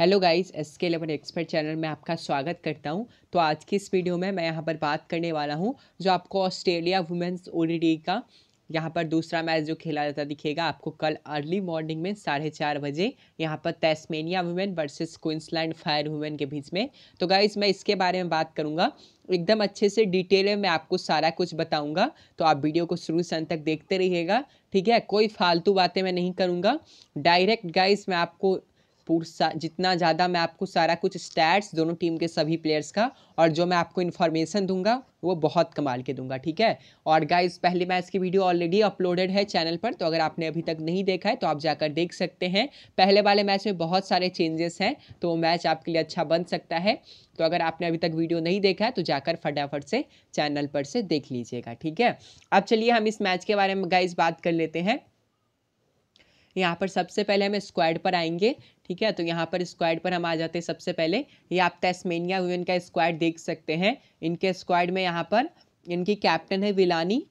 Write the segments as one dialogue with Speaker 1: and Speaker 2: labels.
Speaker 1: hello guys S K eleven expert channel में आपका स्वागत करता हूं तो आज की इस वीडियो में मैं यहां पर बात करने वाला हूं जो आपको ऑस्ट्रेलिया वुमेंस ओ का यहाँ पर दूसरा मैच जो खेला जाता दिखेगा आपको कल अर्ली मॉर्निंग में साढ़े चार बजे यहाँ पर Tasmania women versus Queensland Fire women के बीच में तो गाइज मैं इसके बारे में बात करूँगा एकदम अच्छे से डिटेल में मैं आपको सारा कुछ बताऊँगा तो आप वीडियो को शुरू से अंत तक देखते रहिएगा ठीक है कोई फालतू बातें मैं नहीं करूँगा डायरेक्ट गाइज मैं आपको पूरा जितना ज़्यादा मैं आपको सारा कुछ स्टैट्स दोनों टीम के सभी प्लेयर्स का और जो मैं आपको इन्फॉर्मेशन दूंगा वो बहुत कमाल के दूंगा ठीक है और गाइस पहले मैच की वीडियो ऑलरेडी अपलोडेड है चैनल पर तो अगर आपने अभी तक नहीं देखा है तो आप जाकर देख सकते हैं पहले वाले मैच में बहुत सारे चेंजेस हैं तो वो मैच आपके लिए अच्छा बन सकता है तो अगर आपने अभी तक वीडियो नहीं देखा है तो जाकर फटाफट से चैनल पर से देख लीजिएगा ठीक है अब चलिए हम इस मैच के बारे में गाइज बात कर लेते हैं यहाँ पर सबसे पहले हम स्क्वाड पर आएंगे ठीक है तो यहाँ पर स्क्वाड पर हम आ जाते हैं सबसे पहले ये आप तेस्मेनिया वुमेन का स्क्वाड देख सकते हैं इनके स्क्वाड में यहाँ पर इनकी कैप्टन है विलानी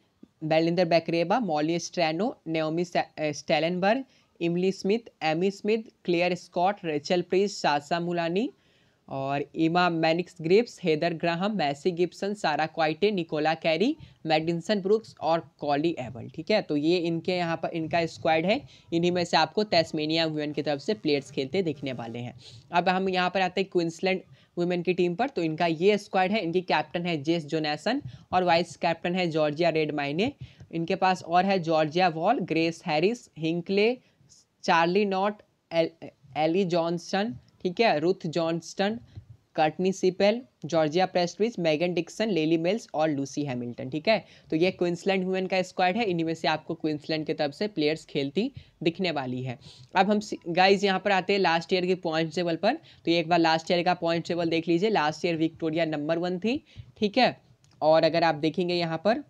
Speaker 1: बैलिंदर बैकरेबा Molly स्ट्रैनो Naomi Stalenberg Emily Smith Amy Smith Clare Scott Rachel Priest Sasha Moloney और इमा मैनिक्स ग्रिप्स Heather Graham Maisy Gibson Sarah Coyte Nicola Carey Madison Brooks और कॉली एवल ठीक है तो ये इनके यहाँ पर इनका स्क्वाड है इन्हीं में से आपको तेस्मेनिया वुमेन की तरफ से प्लेयर्स खेलते दिखने वाले हैं अब हम यहाँ पर आते हैं क्विंसलैंड वुमेन की टीम पर तो इनका ये स्क्वाड है इनकी कैप्टन है जेस जोनेसन और वाइस कैप्टन है जॉर्जिया रेड माइने इनके पास और है Georgia Voll Grace Harris Hinkley Charli Knott Ellie Johnson ठीक है Ruth Johnston Courtney Sippel Georgia Prestwidge Megan Dixon Lilly Mills और लूसी हैमिल्टन ठीक है तो ये क्विंसलैंड वुमेन का स्क्वाड है इन्हीं में से आपको क्विंसलैंड की तरफ से प्लेयर्स खेलती दिखने वाली है अब हम गाइज यहाँ पर आते हैं लास्ट ईयर के पॉइंट टेबल पर तो एक बार लास्ट ईयर का पॉइंट टेबल देख लीजिए last year Victoria number one थी ठीक है और अगर आप देखेंगे यहाँ पर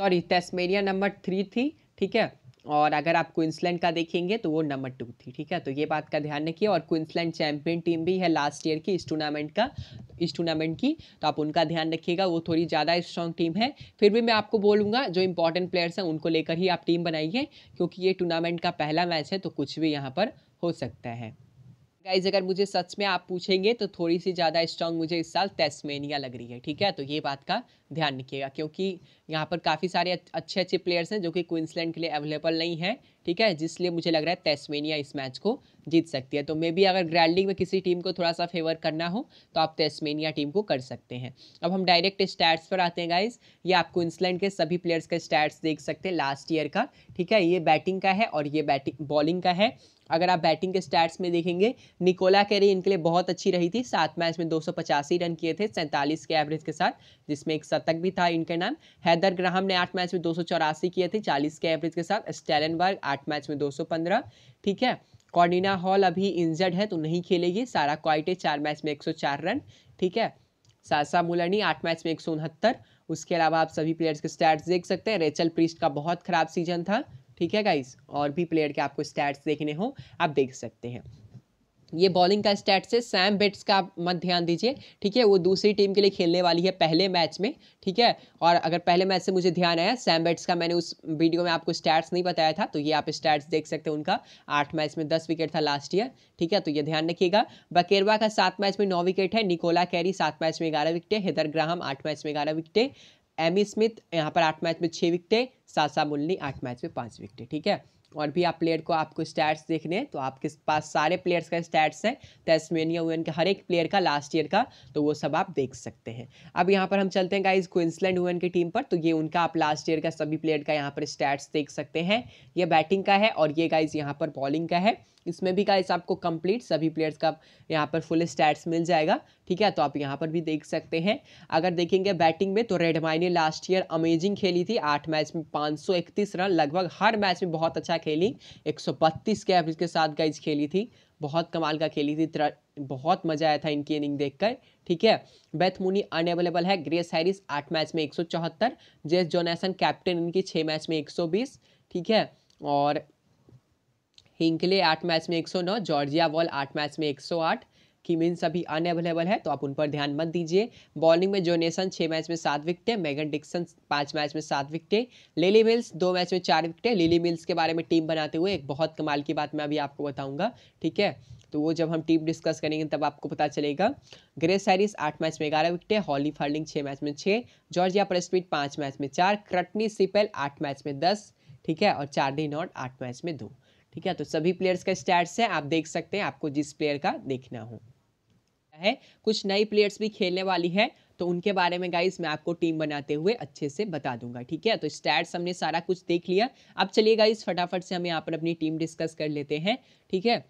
Speaker 1: सॉरी टेस्मेरिया नंबर थ्री थी ठीक है और अगर आप क्विंसलैंड का देखेंगे तो वो नंबर टू थी ठीक है तो ये बात का ध्यान रखिए और क्विंसलैंड चैंपियन टीम भी है लास्ट ईयर की इस टूर्नामेंट का इस टूर्नामेंट की तो आप उनका ध्यान रखिएगा वो थोड़ी ज़्यादा स्ट्रॉन्ग टीम है फिर भी मैं आपको बोलूँगा जो इंपॉर्टेंट प्लेयर्स हैं उनको लेकर ही आप टीम बनाइए क्योंकि ये टूर्नामेंट का पहला मैच है तो कुछ भी यहाँ पर हो सकता है गाइज अगर मुझे सच में आप पूछेंगे तो थोड़ी सी ज़्यादा स्ट्रांग मुझे इस साल तेस्मेनिया लग रही है ठीक है तो ये बात का ध्यान रखिएगा क्योंकि यहाँ पर काफ़ी सारे अच्छे अच्छे प्लेयर्स हैं जो कि क्विंसलैंड के लिए अवेलेबल नहीं है ठीक है जिसलिए मुझे लग रहा है तेस्मेनिया इस मैच को जीत सकती है तो मे बी अगर ग्रैंडिंग में किसी टीम को थोड़ा सा फेवर करना हो तो आप तेस्मेनिया टीम को कर सकते हैं अब हम डायरेक्ट स्टैट्स पर आते हैं गाइज ये आप क्विंसलैंड के सभी प्लेयर्स का स्टैट्स देख सकते हैं लास्ट ईयर का ठीक है ये बैटिंग का है और ये बैटिंग बॉलिंग का है अगर आप बैटिंग के स्टैट्स में देखेंगे निकोला कैरी इनके लिए बहुत अच्छी रही थी सात मैच में दो रन किए थे सैंतालीस के एवरेज के साथ जिसमें एक शतक भी था इनके नाम हैदर ग्राहम ने आठ मैच में दो किए थे चालीस के एवरेज के साथ स्टेलनबर्ग आठ मैच में दो ठीक है कॉर्डिना हॉल अभी इंजर्ड है तो नहीं खेलेगी सारा क्वाइटे चार मैच में 104 रन ठीक है सासा मुलानी आठ मैच में एक उसके अलावा आप सभी प्लेयर्स के स्टैट्स देख सकते हैं रेचल प्रीस्ट का बहुत खराब सीजन था ठीक है गाइस और भी प्लेयर के आपको स्टैट्स देखने हो आप देख सकते हैं ये बॉलिंग का स्टैट्स है सैम बेट्स का मत ध्यान दीजिए ठीक है वो दूसरी टीम के लिए खेलने वाली है पहले मैच में ठीक है और अगर पहले मैच से मुझे ध्यान आया सैम बेट्स का मैंने उस वीडियो में आपको स्टैट्स नहीं बताया था तो ये आप स्टैट्स देख सकते हैं उनका आठ मैच में दस विकेट था लास्ट ईयर ठीक है तो ये ध्यान रखिएगा बकेरवा का सात मैच में नौ विकेट है निकोला कैरी सात मैच में ग्यारह विकेटें हैदर ग्राहम आठ मैच में ग्यारह विकेटें एमी स्मिथ यहाँ पर आठ मैच में छः विकटें सासा मुल्नी आठ मैच में पाँच विकटें ठीक है और भी आप प्लेयर को आपको स्टैट्स देखने हैं तो आपके पास सारे प्लेयर्स का स्टैट्स हैं तेस्मेनिया वुमेन के हर एक प्लेयर का लास्ट ईयर का तो वो सब आप देख सकते हैं अब यहाँ पर हम चलते हैं गाइज क्विंसलैंड वुमेन की टीम पर तो ये उनका आप लास्ट ईयर का सभी प्लेयर का यहाँ पर स्टैट्स देख सकते हैं ये बैटिंग का है और ये गाइज यहाँ पर बॉलिंग का है इसमें भी गाइस आपको कंप्लीट सभी प्लेयर्स का यहाँ पर फुल स्टैट्स मिल जाएगा ठीक है तो आप यहाँ पर भी देख सकते हैं अगर देखेंगे बैटिंग में तो रेडमाई ने लास्ट ईयर अमेजिंग खेली थी आठ मैच में 531 रन लगभग हर मैच में बहुत अच्छा खेली 132 के एवरेज के साथ गाइज खेली थी बहुत कमाल का खेली थी बहुत मजा आया था इनकी इनिंग देखकर ठीक है बेथ मुनी अनएवेलेबल है ग्रेस हैरिस आठ मैच में एक सौ चौहत्तर जेस जोनेसन कैप्टन इनकी छः मैच में एक सौ बीस ठीक है और हिंकले आठ मैच में 109 जॉर्जिया वॉल आठ मैच में 108 किमिन्स अभी अनएवेलेबल है तो आप उन पर ध्यान मत दीजिए बॉलिंग में जोनेसन छः मैच में सात विकटें मेगन डिक्सन पाँच मैच में सात विकटें लिली मिल्स दो मैच में चार विकटें लिली मिल्स के बारे में टीम बनाते हुए एक बहुत कमाल की बात मैं अभी आपको बताऊंगा ठीक है तो वो जब हम टीम डिस्कस करेंगे तब आपको पता चलेगा ग्रेस हैरिस आठ मैच में ग्यारह विकटें हॉली फर्लिंग छः मैच में छः जॉर्जिया प्रेस्टमिट पाँच मैच में चार क्रटनी सिपेल आठ मैच में दस ठीक है और चार्डी नॉट आठ मैच में दो ठीक है तो सभी प्लेयर्स का स्टैट्स है आप देख सकते हैं आपको जिस प्लेयर का देखना हो है कुछ नई प्लेयर्स भी खेलने वाली है तो उनके बारे में गाइस मैं आपको टीम बनाते हुए अच्छे से बता दूंगा ठीक है तो स्टैट्स हमने सारा कुछ देख लिया अब चलिए गाइस फटाफट से हम यहाँ पर अपनी टीम डिस्कस कर लेते हैं ठीक है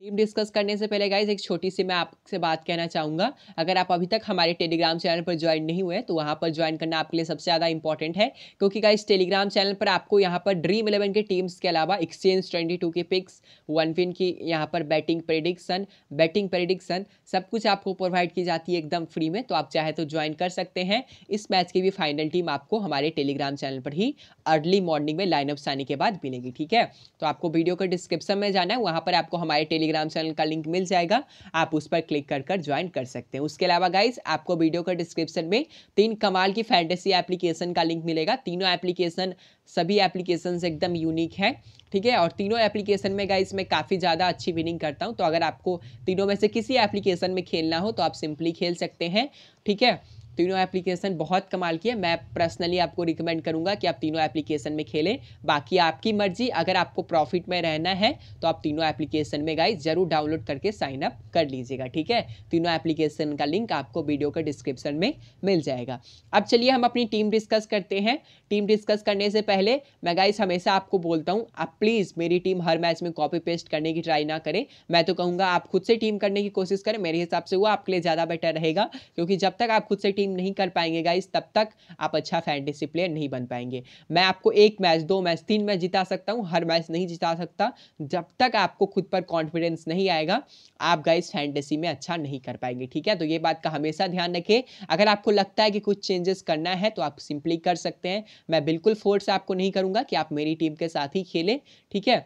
Speaker 1: टीम डिस्कस करने से पहले गाइज एक छोटी सी मैं आपसे बात कहना चाहूँगा अगर आप अभी तक हमारे टेलीग्राम चैनल पर ज्वाइन नहीं हुए तो वहाँ पर ज्वाइन करना आपके लिए सबसे ज़्यादा इंपॉर्टेंट है क्योंकि गाइज टेलीग्राम चैनल पर आपको यहाँ पर ड्रीम इलेवन के टीम्स के अलावा एक्सचेंज ट्वेंटी टू की पिक्स वन विन की यहाँ पर बैटिंग प्रेडिक्शन बैटिंग प्रेडिक्शन सब कुछ आपको प्रोवाइड की जाती है एकदम फ्री में तो आप चाहे तो ज्वाइन कर सकते हैं इस मैच की भी फाइनल टीम आपको हमारे टेलीग्राम चैनल पर ही अर्ली मॉर्निंग में लाइनअप्स आने के बाद मिलेगी ठीक है तो आपको वीडियो का डिस्क्रिप्शन में जाना है वहाँ पर आपको हमारे टेली टेलीग्राम चैनल का लिंक मिल जाएगा आप उस पर क्लिक कर कर ज्वाइन कर सकते हैं उसके अलावा गाइज आपको वीडियो का डिस्क्रिप्शन में तीन कमाल की फैंटेसी एप्लीकेशन का लिंक मिलेगा तीनों एप्लीकेशन सभी एप्लीकेशन एकदम यूनिक है ठीक है और तीनों एप्लीकेशन में गाइज मैं काफ़ी ज़्यादा अच्छी विनिंग करता हूँ तो अगर आपको तीनों में से किसी एप्लीकेशन में खेलना हो तो आप सिंपली खेल सकते हैं ठीक है तीनों एप्लीकेशन बहुत कमाल की है मैं पर्सनली आपको रिकमेंड करूंगा कि आप तीनों एप्लीकेशन में खेलें बाकी आपकी मर्जी अगर आपको प्रॉफिट में रहना है तो आप तीनों एप्लीकेशन में गाइज जरूर डाउनलोड करके साइन अप कर लीजिएगा ठीक है तीनों एप्लीकेशन का लिंक आपको वीडियो के डिस्क्रिप्शन में मिल जाएगा अब चलिए हम अपनी टीम डिस्कस करते हैं टीम डिस्कस करने से पहले मैं गाइज हमेशा आपको बोलता हूँ आप प्लीज़ मेरी टीम हर मैच में कॉपी पेस्ट करने की ट्राई ना करें मैं तो कहूँगा आप खुद से टीम करने की कोशिश करें मेरे हिसाब से वो आपके लिए ज़्यादा बेटर रहेगा क्योंकि जब तक आप खुद से टीम टीम नहीं कर पाएंगे गाइस तब तक आप अच्छा फैंटेसी प्लेयर नहीं बन पाएंगे मैं आपको एक मैच दो मैच तीन मैच जिता सकता हूँ हर मैच नहीं जिता सकता जब तक आपको खुद पर कॉन्फिडेंस नहीं आएगा आप गाइस फैंटेसी में अच्छा नहीं कर पाएंगे ठीक है तो ये बात का हमेशा ध्यान रखें अगर आपको लगता है कि कुछ चेंजेस करना है तो आप सिंपली कर सकते हैं मैं बिल्कुल फोर्स आपको नहीं करूँगा कि आप मेरी टीम के साथ ही खेलें ठीक है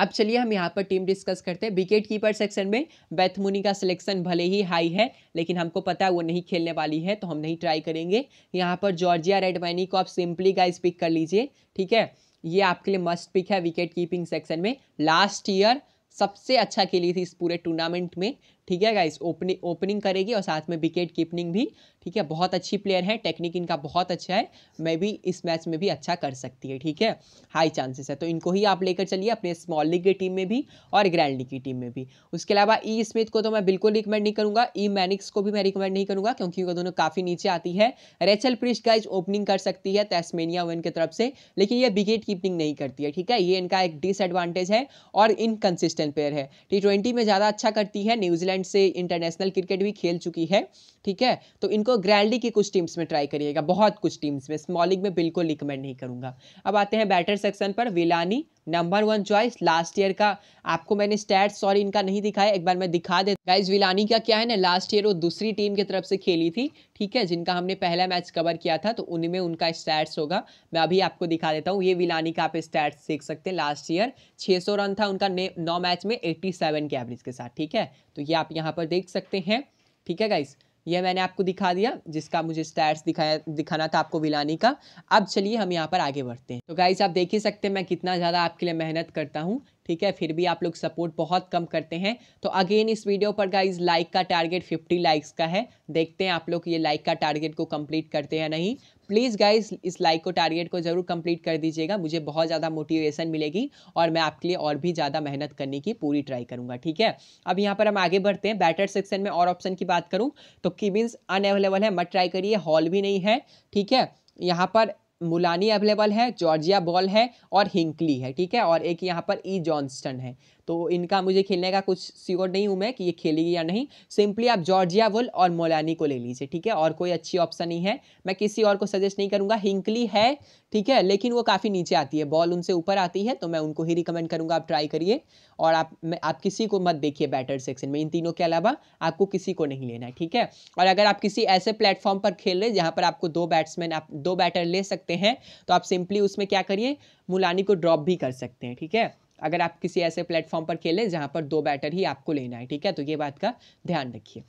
Speaker 1: अब चलिए हम यहाँ पर टीम डिस्कस करते हैं विकेट कीपर सेक्शन में बैथमुनी का सिलेक्शन भले ही हाई है लेकिन हमको पता है वो नहीं खेलने वाली है तो हम नहीं ट्राई करेंगे यहाँ पर जॉर्जिया रेडमैनी को आप सिंपली गाइस पिक कर लीजिए ठीक है ये आपके लिए मस्ट पिक है विकेट कीपिंग सेक्शन में लास्ट ईयर सबसे अच्छा खेली थी इस पूरे टूर्नामेंट में ठीक है गाइस ओपनिंग ओपनिंग करेगी और साथ में विकेट कीपनिंग भी ठीक है बहुत अच्छी प्लेयर है टेक्निक इनका बहुत अच्छा है मैं भी इस मैच में भी अच्छा कर सकती है ठीक है हाई चांसेस है तो इनको ही आप लेकर चलिए अपने स्मॉल लीग की टीम में भी और ग्रैंड लीग की टीम में भी उसके अलावा ई e स्मिथ को तो मैं बिल्कुल रिकमेंड नहीं करूँगा ई e मैनिक्स को भी मैं रिकमेंड नहीं करूँगा क्योंकि वो दोनों काफ़ी नीचे आती है रेचल प्रिस्ट गाइज ओपनिंग कर सकती है तेस्मेनिया वन की तरफ से लेकिन ये विकेट कीपिंग नहीं करती है ठीक है ये इनका एक डिसएडवांटेज है और इनकन्सिस्टेंट प्लेयर है टी में ज़्यादा अच्छा करती है न्यूजीलैंड इंग्लैंड से इंटरनेशनल क्रिकेट भी खेल चुकी है ठीक है तो इनको ग्रैंडी की कुछ टीम्स में ट्राई करिएगा बहुत कुछ टीम्स में स्मॉल लीग में बिल्कुल रिकमेंड नहीं करूंगा अब आते हैं बैटर सेक्शन पर Villani number one choice last year का आपको मैंने स्टैट्स सॉरी इनका नहीं दिखाया एक बार मैं दिखा दे गाइज विलानी का क्या है ना लास्ट ईयर वो दूसरी टीम की तरफ से खेली थी ठीक है जिनका हमने पहला मैच कवर किया था तो उनमें उनका स्टैट्स होगा मैं अभी आपको दिखा देता हूँ ये विलानी का आप स्टैट्स देख सकते हैं लास्ट ईयर सौ रन था उनका नौ मैच में सेवन के एवरेज के साथ ठीक है तो ये आप यहाँ पर देख सकते हैं ठीक है गाइज़ ये मैंने आपको दिखा दिया जिसका मुझे स्टैट्स दिखाया दिखाना था आपको विलानी का अब चलिए हम यहाँ पर आगे बढ़ते हैं तो गाइज आप देख ही सकते हैं मैं कितना ज़्यादा आपके लिए मेहनत करता हूँ ठीक है फिर भी आप लोग सपोर्ट बहुत कम करते हैं तो अगेन इस वीडियो पर गाइज लाइक का टारगेट फिफ्टी लाइक्स का है देखते हैं आप लोग ये लाइक का टारगेट को कंप्लीट करते हैं नहीं प्लीज़ गाइज इस लाइक को टारगेट को ज़रूर कंप्लीट कर दीजिएगा मुझे बहुत ज़्यादा मोटिवेशन मिलेगी और मैं आपके लिए और भी ज़्यादा मेहनत करने की पूरी ट्राई करूँगा ठीक है अब यहाँ पर हम आगे बढ़ते हैं बैटर सेक्शन में और ऑप्शन की बात करूँ तो कीबिन्स अनअवेलेबल है मत ट्राई करिए हॉल भी नहीं है ठीक है यहाँ पर मुलानी अवेलेबल है जॉर्जिया बॉल है और हिंकली है ठीक है और एक यहाँ पर ई e जॉन्स्टन है तो इनका मुझे खेलने का कुछ सिक्योर नहीं हूँ मैं कि ये खेलेगी या नहीं सिंपली आप जॉर्जिया वुल और मोलानी को ले लीजिए ठीक है और कोई अच्छी ऑप्शन नहीं है मैं किसी और को सजेस्ट नहीं करूँगा हिंकली है ठीक है लेकिन वो काफ़ी नीचे आती है बॉल उनसे ऊपर आती है तो मैं उनको ही रिकमेंड करूँगा आप ट्राई करिए और आप आप किसी को मत देखिए बैटर सेक्शन में इन तीनों के अलावा आपको किसी को नहीं लेना है ठीक है और अगर आप किसी ऐसे प्लेटफॉर्म पर खेल रहे जहाँ पर आपको दो बैट्समैन आप दो बैटर ले सकते हैं तो आप सिंपली उसमें क्या करिए मुलानी को ड्रॉप भी कर सकते हैं ठीक है अगर आप किसी ऐसे प्लेटफॉर्म पर खेलें जहाँ पर दो बैटर ही आपको लेना है ठीक है तो ये बात का ध्यान रखिए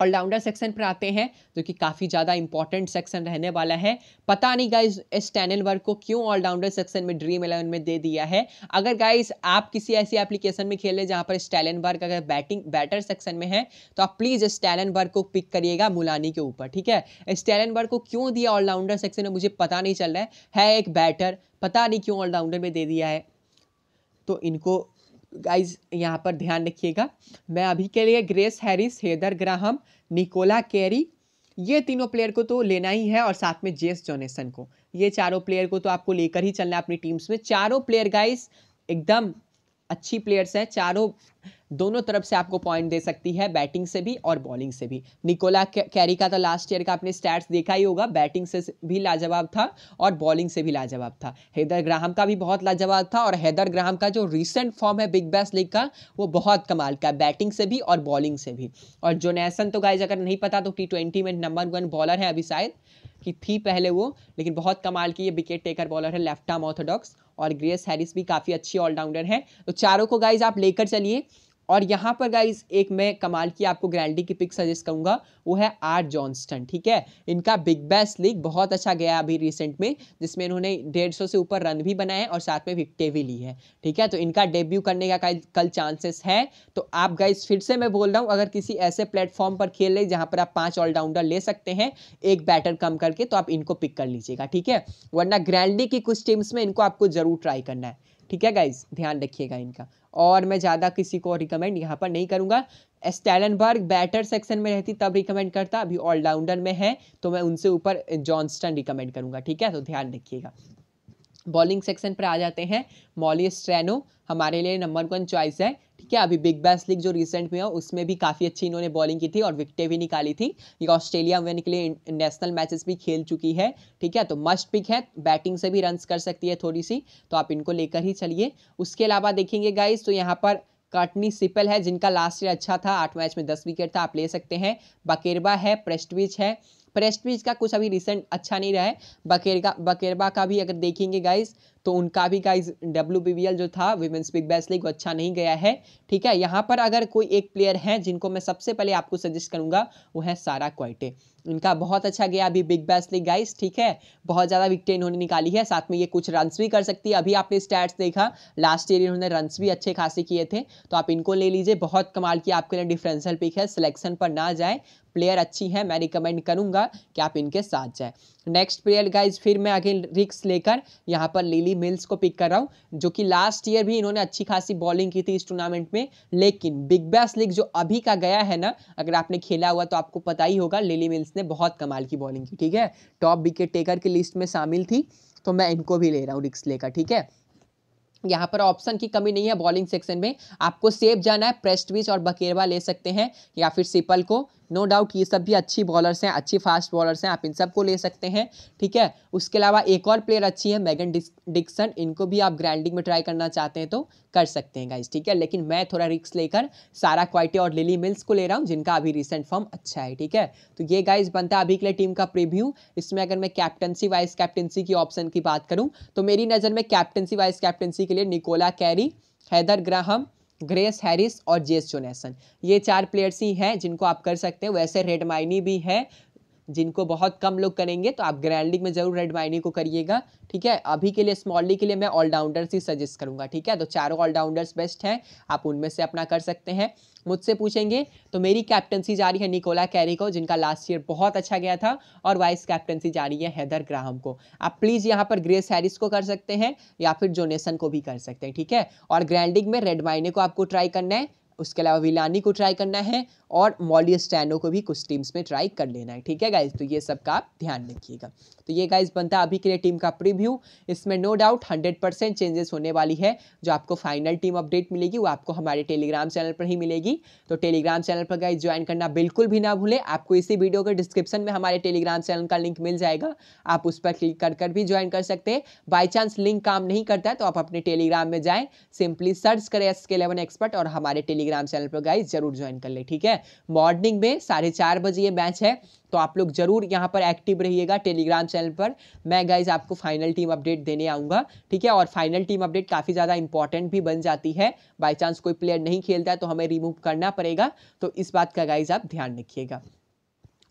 Speaker 1: ऑलराउंडर सेक्शन पर आते हैं जो कि काफ़ी ज़्यादा इंपॉर्टेंट सेक्शन रहने वाला है पता नहीं गाइज इस टैनल वर्क को क्यों ऑलराउंडर सेक्शन में ड्रीम इलेवन में दे दिया है अगर गाइज आप किसी ऐसी एप्लीकेशन में खेल रहे जहाँ पर स्टैलन वर्क अगर बैटिंग बैटर सेक्शन में है तो आप प्लीज़ स्टैलन वर्क को पिक करिएगा मुलानी के ऊपर ठीक है स्टैलन वर्क को क्यों दिया ऑलराउंडर सेक्शन में मुझे पता नहीं चल रहा है, है एक बैटर पता नहीं क्यों ऑलराउंडर में दे दिया है तो इनको गाइज यहाँ पर ध्यान रखिएगा मैं अभी के लिए Grace Harris Heather Graham Nicola Carey ये तीनों प्लेयर को तो लेना ही है और साथ में जेस जोनेसन को ये चारों प्लेयर को तो आपको लेकर ही चलना है अपनी टीम्स में चारों प्लेयर गाइस एकदम अच्छी प्लेयर्स हैं चारों दोनों तरफ से आपको पॉइंट दे सकती है बैटिंग से भी और बॉलिंग से भी निकोला कैरी का तो लास्ट ईयर का आपने स्टैट्स देखा ही होगा बैटिंग से भी लाजवाब था और बॉलिंग से भी लाजवाब था हैदर ग्राहम का भी बहुत लाजवाब था और हैदर ग्राहम का जो रिसेंट फॉर्म है बिग बैस लीग का वो बहुत कमाल का बैटिंग से भी और बॉलिंग से भी और जोनेसन तो गाइज अगर नहीं पता तो टी में नंबर वन बॉलर है अभी शायद कि थी पहले वो लेकिन बहुत कमाल की ये विकेट टेकर बॉलर है लेफ्ट आर्म ऑर्थोडॉक्स और ग्रेस हैरिस भी काफ़ी अच्छी ऑलराउंडर है तो चारों को गाइज आप लेकर चलिए और यहाँ पर गाइज एक मैं कमाल की आपको ग्रैंडी की पिक सजेस्ट करूँगा वो है आर जॉन्स्टन ठीक है इनका बिग बैस लीग बहुत अच्छा गया अभी रिसेंट में जिसमें इन्होंने डेढ़ सौ से ऊपर रन भी बनाए हैं और साथ में विकटें भी ली है ठीक है तो इनका डेब्यू करने का कल चांसेस है तो आप गाइज फिर से मैं बोल रहा हूँ अगर किसी ऐसे प्लेटफॉर्म पर खेल रहे जहाँ पर आप पाँच ऑलराउंडर ले सकते हैं एक बैटर कम करके तो आप इनको पिक कर लीजिएगा ठीक है वरना ग्रैंडी की कुछ टीम्स में इनको आपको जरूर ट्राई करना है ठीक है गाइज ध्यान रखिएगा इनका और मैं ज़्यादा किसी को रिकमेंड यहाँ पर नहीं करूँगा स्टैलनबर्ग बैटर सेक्शन में रहती तब रिकमेंड करता अभी ऑलराउंडर में है तो मैं उनसे ऊपर जॉन्स्टन रिकमेंड करूँगा ठीक है तो ध्यान रखिएगा बॉलिंग सेक्शन पर आ जाते हैं मॉली हमारे लिए नंबर वन चॉइस है ठीक है अभी बिग बैस लीग जो रिसेंट में हो उसमें भी काफ़ी अच्छी इन्होंने बॉलिंग की थी और विकटें भी निकाली थी ये ऑस्ट्रेलिया में निकले नेशनल मैचेस भी खेल चुकी है ठीक है तो मस्ट पिक है बैटिंग से भी रन कर सकती है थोड़ी सी तो आप इनको लेकर ही चलिए उसके अलावा देखेंगे गाइज तो यहाँ पर कटनी सिपल है जिनका लास्ट ईयर अच्छा था आठ मैच में दस विकेट था आप ले सकते हैं बकेरबा है प्रेस्टविच है प्रेस्टविच का कुछ अभी रिसेंट अच्छा नहीं रहा है बकेरबा बकेरबा का भी अगर देखेंगे गाइज तो उनका भी गाइज डब्ल्यू जो था वीमेंस बिग बैस लीग वो अच्छा नहीं गया है ठीक है यहाँ पर अगर कोई एक प्लेयर है जिनको मैं सबसे पहले आपको सजेस्ट करूँगा वो है सारा क्वाइटे इनका बहुत अच्छा गया अभी बिग बैस लीग गाइज ठीक है बहुत ज़्यादा विकटें इन्होंने निकाली है साथ में ये कुछ रन्स भी कर सकती है अभी आपने स्टैट्स देखा लास्ट ईयर इन्होंने रन्स भी अच्छे खासे किए थे तो आप इनको ले लीजिए बहुत कमाल की आपके लिए डिफरेंशियल पिक है सिलेक्शन पर ना जाए प्लेयर अच्छी हैं मैं रिकमेंड करूंगा कि आप इनके साथ जाए नेक्स्ट प्लेयर गाइज फिर मैं आगे रिक्स लेकर यहाँ पर लिली मिल्स को पिक कर रहा हूँ जो कि लास्ट ईयर भी इन्होंने अच्छी खासी बॉलिंग की थी इस टूर्नामेंट में लेकिन बिग बैस लीग जो अभी का गया है ना अगर आपने खेला हुआ तो आपको पता ही होगा लिली मिल्स ने बहुत कमाल की बॉलिंग की ठीक है टॉप विकेट टेकर की लिस्ट में शामिल थी तो मैं इनको भी ले रहा हूँ रिक्स लेकर ठीक है यहाँ पर ऑप्शन की कमी नहीं है बॉलिंग सेक्शन में आपको सेफ जाना है प्रेस्टविच और बकेरवा ले सकते हैं या फिर सिपल को नो डाउट ये सब भी अच्छी बॉलर्स हैं अच्छी फास्ट बॉलर्स हैं आप इन सबको ले सकते हैं ठीक है उसके अलावा एक और प्लेयर अच्छी है मैगन डिक्सन इनको भी आप ग्रैंडिंग में ट्राई करना चाहते हैं तो कर सकते हैं गाइज ठीक है लेकिन मैं थोड़ा रिक्स लेकर सारा क्वाइटी और लिली मिल्स को ले रहा हूँ जिनका अभी रिसेंट फॉर्म अच्छा है ठीक है तो ये गाइज बनता है अभी के लिए टीम का प्रीव्यू इसमें अगर मैं कैप्टनसी वाइस कैप्टनसी की ऑप्शन की बात करूँ तो मेरी नज़र में कैप्टनसी वाइस कैप्टनसी के लिए Nicola Carey Heather Graham Grace Harris और जेस जोनेसन ये चार प्लेयर्स ही हैं जिनको आप कर सकते हैं वैसे रेडमाइनी भी है जिनको बहुत कम लोग करेंगे तो आप ग्रैंड लीग में जरूर रेड माइनी को करिएगा ठीक है अभी के लिए स्मॉल लीग के लिए मैं ऑलराउंडर्स ही सजेस्ट करूंगा ठीक है तो चारों ऑलराउंडर्स बेस्ट हैं आप उनमें से अपना कर सकते हैं मुझसे पूछेंगे तो मेरी कैप्टनसी जा रही है निकोला कैरी को जिनका लास्ट ईयर बहुत अच्छा गया था और वाइस कैप्टनसी जा रही है हैदर ग्राहम को आप प्लीज़ यहाँ पर ग्रेस हैरिस को कर सकते हैं या फिर जोनेसन को भी कर सकते हैं ठीक है और ग्रैंडिंग में रेड माइने को आपको ट्राई करना है उसके अलावा विलानी को ट्राई करना है और मॉलियस्टैनो स्टैनो को भी कुछ टीम्स में ट्राई कर लेना है ठीक है गाइज तो ये सब का आप ध्यान रखिएगा तो ये गाइज बनता है अभी के लिए टीम का प्रीव्यू इसमें no doubt hundred percent changes होने वाली है जो आपको फाइनल टीम अपडेट मिलेगी वो आपको हमारे टेलीग्राम चैनल पर ही मिलेगी तो टेलीग्राम चैनल पर गाइज ज्वाइन करना बिल्कुल भी ना भूलें आपको इसी वीडियो के डिस्क्रिप्शन में हमारे टेलीग्राम चैनल का लिंक मिल जाएगा आप उस पर क्लिक कर भी ज्वाइन कर सकते हैं बाई चांस लिंक काम नहीं करता है तो आप अपने टेलीग्राम में जाएँ सिंपली सर्च करें एस के इलेवन एक्सपर्ट और हमारे टेलीग्राम टेलीग्राम चैनल पर गाइज जरूर ज्वाइन कर ले ठीक है मॉर्निंग में साढ़े चार बजे ये मैच है तो आप लोग जरूर यहाँ पर एक्टिव रहिएगा टेलीग्राम चैनल पर मैं गाइज आपको फाइनल टीम अपडेट देने आऊँगा ठीक है और फाइनल टीम अपडेट काफ़ी ज़्यादा इंपॉर्टेंट भी बन जाती है बाई चांस कोई प्लेयर नहीं खेलता है तो हमें रिमूव करना पड़ेगा तो इस बात का गाइज आप ध्यान रखिएगा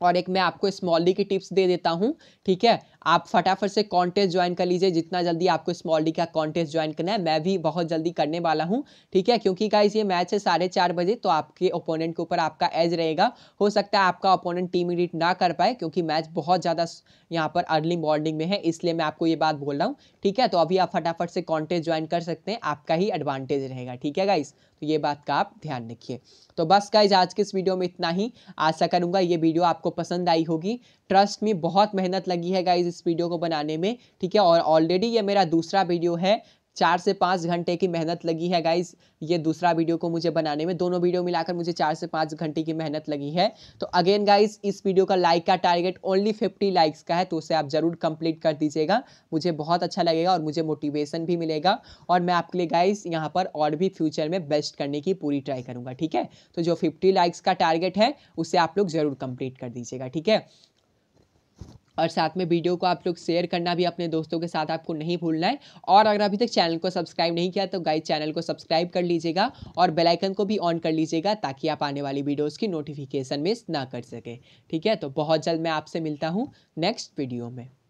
Speaker 1: और एक मैं आपको स्मॉली की टिप्स दे देता हूँ ठीक है आप फटाफट से कॉन्टेस्ट ज्वाइन कर लीजिए जितना जल्दी आपको स्मॉल डी का कॉन्टेस्ट ज्वाइन करना है मैं भी बहुत जल्दी करने वाला हूँ ठीक है क्योंकि गाइस ये मैच है साढ़े चार बजे तो आपके ओपोनेंट के ऊपर आपका एज रहेगा हो सकता है आपका ओपोनेंट टीम इडिट ना कर पाए क्योंकि मैच बहुत ज़्यादा यहाँ पर अर्ली मॉर्निंग में है इसलिए मैं आपको ये बात बोल रहा हूँ ठीक है तो अभी आप फटाफट से कॉन्टेस्ट ज्वाइन कर सकते हैं आपका ही एडवांटेज रहेगा ठीक है गाइस तो ये बात का आप ध्यान रखिए तो बस गाइज आज के इस वीडियो में इतना ही आशा करूँगा ये वीडियो आपको पसंद आई होगी ट्रस्ट में बहुत मेहनत लगी है गाइज इस वीडियो को बनाने में ठीक है और ऑलरेडी ये मेरा दूसरा वीडियो है चार से पाँच घंटे की मेहनत लगी है गाइज ये दूसरा वीडियो को मुझे बनाने में दोनों वीडियो मिलाकर मुझे चार से पाँच घंटे की मेहनत लगी है तो अगेन गाइज इस वीडियो का लाइक का टारगेट ओनली फिफ्टी लाइक्स का है तो उसे आप ज़रूर कंप्लीट कर दीजिएगा मुझे बहुत अच्छा लगेगा और मुझे मोटिवेशन भी मिलेगा और मैं आपके लिए गाइज यहाँ पर और भी फ्यूचर में बेस्ट करने की पूरी ट्राई करूँगा ठीक है तो जो फिफ्टी लाइक्स का टारगेट है उसे आप लोग ज़रूर कंप्लीट कर दीजिएगा ठीक है और साथ में वीडियो को आप लोग शेयर करना भी अपने दोस्तों के साथ आपको नहीं भूलना है और अगर अभी तक चैनल को सब्सक्राइब नहीं किया तो गाइड चैनल को सब्सक्राइब कर लीजिएगा और बेलाइकन को भी ऑन कर लीजिएगा ताकि आप आने वाली वीडियोज़ की नोटिफिकेशन मिस ना कर सकें ठीक है तो बहुत जल्द मैं आपसे मिलता हूँ नेक्स्ट वीडियो में